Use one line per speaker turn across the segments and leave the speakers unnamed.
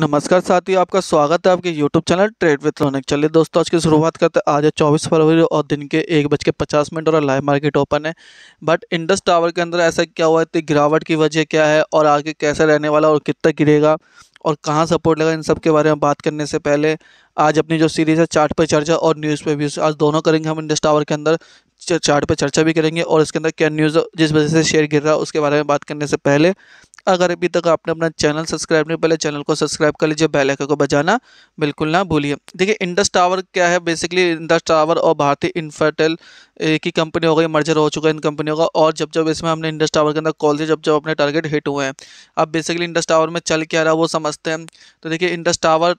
नमस्कार साथियों आपका स्वागत है आपके YouTube channel trade with Ronik चलिए दोस्तों आज की शुरुआत करते हैं आज है चौबीस फरवरी और दिन के एक बज के पचास मिनट और लाइव मार्केट ओपन है बट इंडस टावर के अंदर ऐसा क्या हुआ इतनी गिरावट की वजह क्या है और आगे कैसे रहने वाला और कितना गिरेगा और कहाँ सपोर्ट लगा इन सब के बारे में बात करने से पहले आज अपनी जो सीरीज़ है चार्ट पर चर्चा और न्यूज़ पे व्यूज़ आज दोनों करेंगे हम इंडस टावर के अंदर चार्ट पर चर्चा भी करेंगे और इसके अंदर क्या न्यूज़ जिस वजह से शेयर गिर रहा है उसके बारे में बात करने से पहले अगर अभी तक आपने अपना चैनल सब्सक्राइब नहीं पहले चैनल को सब्सक्राइब कर लीजिए बेल आइकन को बजाना बिल्कुल ना भूलिए देखिए इंडस टावर क्या है बेसिकली इंडस टावर और भारतीय इन्फाटेल की कंपनी हो गई मर्जर हो चुका है इन कंपनियों का और जब जब इसमें हमने इंडस टावर के अंदर कॉल दिया जब जब अपने टारगेट हिट हुए हैं अब बेसिकली इंडस टावर में चल क्या रहा है वो समझते हैं तो देखिए Indus tower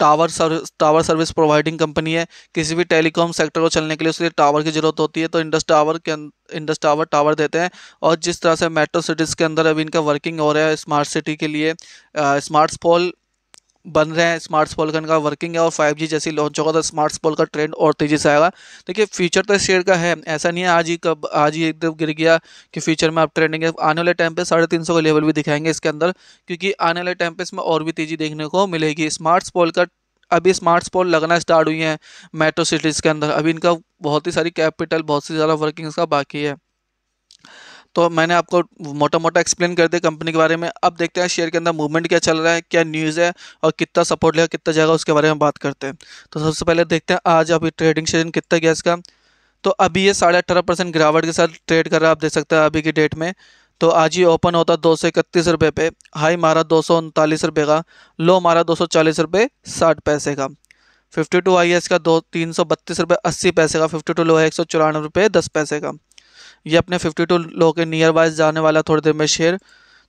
tower service tower service providing company है किसी भी टेलीकॉम सेक्टर को चलने के लिए उसके लिए टावर की ज़रूरत होती है तो इंडस टावर के अं, इंडस टावर टावर देते हैं और जिस तरह से मेट्रो सिटीज़ के अंदर अभी इनका वर्किंग हो रहा है स्मार्ट सिटी के लिए स्मार्ट फॉल बन रहे हैं स्मार्ट स्पॉलकन का वर्किंग है और 5G जैसे लॉन्च होगा तो स्मार्ट स्पॉल का ट्रेंड और तेज़ी से आएगा देखिए फ्यूचर तो शेयर का है ऐसा नहीं है आज ही कब आज ही एकदम गिर गया कि फ्यूचर में आप ट्रेंडिंग है आने वाले टाइम पर साढ़े तीन सौ का लेवल भी दिखाएंगे इसके अंदर क्योंकि आने वाले टाइम पर इसमें और भी तेज़ी देखने को मिलेगी स्मार्ट स्पॉल का अभी स्मार्ट स्पॉल लगना स्टार्ट हुई हैं मेट्रो सिटीज़ के अंदर अभी इनका बहुत ही सारी कैपिटल बहुत सी ज़्यादा वर्किंग इसका बाकी है तो मैंने आपको मोटा मोटा एक्सप्लेन कर दिया कंपनी के बारे में अब देखते हैं शेयर के अंदर मूवमेंट क्या चल रहा है क्या न्यूज़ है और कितना सपोर्ट लेगा कितना जाएगा उसके बारे में बात करते हैं तो सबसे पहले देखते हैं आज अभी ट्रेडिंग सेशन कितना गया इसका तो अभी ये साढ़े अठारह परसेंट गिरावट के साथ ट्रेड कर रहा है आप देख सकते हैं अभी की डेट में तो आज ही ओपन होता दो सौ इकतीस रुपये पे हाई मारा दो सौ उनतालीस रुपये का लो मारा दो सौ चालीस रुपये साठ पैसे का फिफ्टी टू आई है का दो तीन सौ बत्तीस रुपये अस्सी पैसे का फिफ्टी टू लो है एक सौ चौरानवे रुपये दस पैसे का ये अपने 52 लोगों के नियर बाय जाने वाला थोड़ी देर में शेयर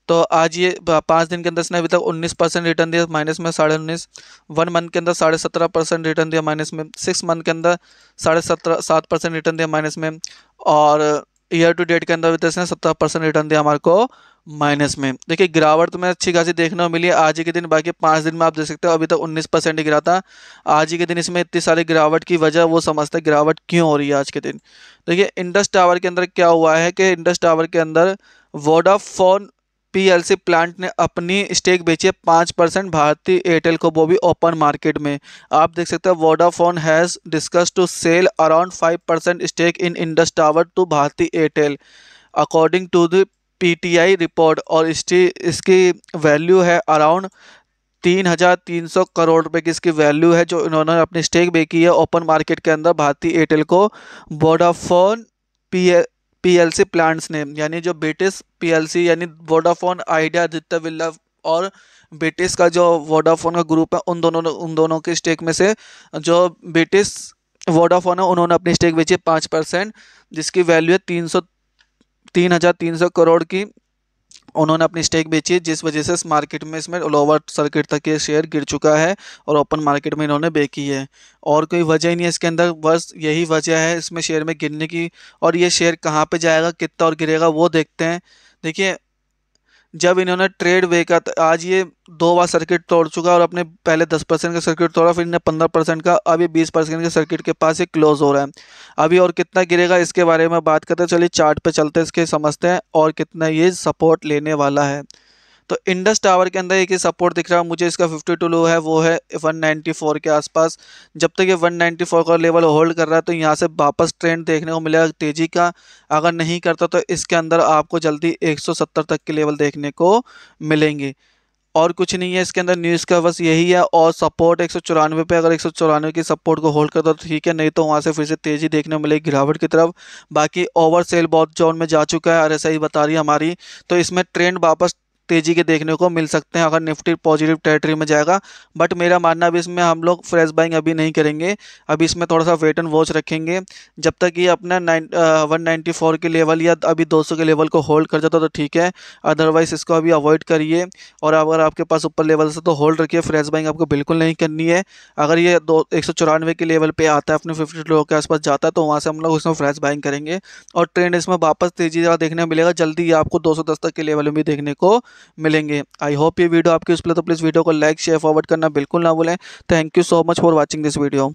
तो आज ये पाँच दिन के अंदर इसने अभी तक 19 परसेंट रिटर्न दिया माइनस में साढ़े उन्नीस वन मंथ के अंदर साढ़े सत्रह परसेंट रिटर्न दिया माइनस में सिक्स मंथ के अंदर साढ़े सत्रह सात परसेंट रिटर्न दिया माइनस में और ईयर टू डेट के अंदर अभी तक इसने सत्रह परसेंट रिटर्न दिया हमारे को माइनस में देखिए गिरावट तो मैं अच्छी खासी देखने को मिली है आज ही के दिन बाकी पाँच दिन में आप देख सकते हो अभी तक तो उन्नीस परसेंट गिरा था आज ही के दिन इसमें इतनी सारी गिरावट की वजह वो समझते हैं गिरावट क्यों हो रही है आज के दिन देखिए इंडस टावर के अंदर क्या हुआ है कि इंडस टावर के अंदर वोडाफोन पीएलसी प्लांट ने अपनी स्टेक बेची है पाँच परसेंट भारतीय एयरटेल को वो भी ओपन मार्केट में आप देख सकते हो Vodafone has discuss to sell around five percent stake in Indus tower to Bharti Airtel according to the PTI report और इसकी इसकी वैल्यू है अराउंड तीन हज़ार तीन सौ करोड़ रुपए की इसकी वैल्यू है जो इन्होंने अपनी स्टेक बेची है ओपन मार्केट के अंदर भारतीय एयरटेल को वोडाफोन पी पीएलसी प्लांट्स ने यानी जो ब्रिटिश पीएलसी यानी वोडाफोन आइडिया आदित्य बिल्ला और ब्रिटिश का जो वोडाफोन का ग्रुप है उन दोनों ने उन दोनों के स्टेक में से जो ब्रिटिश वोडाफोन है उन्होंने अपनी स्टेक बेची है पाँच परसेंट जिसकी वैल्यू है तीन सौ तीन हज़ार तीन सौ करोड़ की उन्होंने अपनी स्टेक बेची है जिस वजह से इस मार्केट में इसमें लोअर सर्किट तक ये शेयर गिर चुका है और ओपन मार्केट में इन्होंने बेची है और कोई वजह ही नहीं है इसके अंदर बस यही वजह है इसमें शेयर में गिरने की और ये शेयर कहाँ पे जाएगा कितना और गिरेगा वो देखते हैं देखिए जब इन्होंने ट्रेड वे का आज ये दो बार सर्किट तोड़ चुका और अपने पहले दस परसेंट का सर्किट तोड़ा फिर इन्हें पंद्रह परसेंट का अभी बीस परसेंट के सर्किट के पास ये क्लोज हो रहा है अभी और कितना गिरेगा इसके बारे में बात करते हैं चलिए चार्ट पे चलते हैं इसके समझते हैं और कितना ये सपोर्ट लेने वाला है तो इंडस टावर के अंदर एक ही सपोर्ट दिख रहा है मुझे इसका 52 लो है वो है 194 के आसपास जब तक ये 194 का लेवल होल्ड कर रहा है तो यहाँ से वापस ट्रेंड देखने को मिलेगा तेज़ी का अगर नहीं करता तो इसके अंदर आपको जल्दी 170 तक के लेवल देखने को मिलेंगे और कुछ नहीं है इसके अंदर न्यूज़ का बस यही है और सपोर्ट एक सौ पे अगर एक सौ की सपोर्ट को होल्ड करता तो ठीक है नहीं तो वहाँ से फिर से तेज़ी देखने को मिलेगी गिरावट की तरफ बाकी ओवर सेल बहुत जोन में जा चुका है आर बता रही है हमारी तो इसमें ट्रेंड वापस तेजी के देखने को मिल सकते हैं अगर निफ्टी पॉजिटिव टेरिटरी में जाएगा बट मेरा मानना अभी इसमें हम लोग फ्रेश बाइंग अभी नहीं करेंगे अभी इसमें थोड़ा सा वेट एंड वॉच रखेंगे जब तक ये अपना नाइन वन नाइन्टी फोर के लेवल या अभी दो सौ के लेवल को होल्ड कर जाता तो ठीक है अदरवाइज़ इसको अभी अवॉइड करिए और अगर आपके पास ऊपर लेवल से तो होल्ड रखिए फ्रेश बाइंग आपको बिल्कुल नहीं करनी है अगर ये दो एक सौ चौरानवे के लेवल पर आता है अपने फिफ्टी टू के आसपास जाता है तो वहाँ से हम लोग उसमें फ्रेश बाइंग करेंगे और ट्रेंड इसमें वापस तेजी ज़्यादा देखने को मिलेगा जल्दी आपको दो सौ दस तक के लेवल में भी देखने को मिलेंगे आई होप ये वीडियो आपके उस पर तो प्लीज़ वीडियो को लाइक शेयर फॉरवर्ड करना बिल्कुल ना भूलें thank you so much for watching this video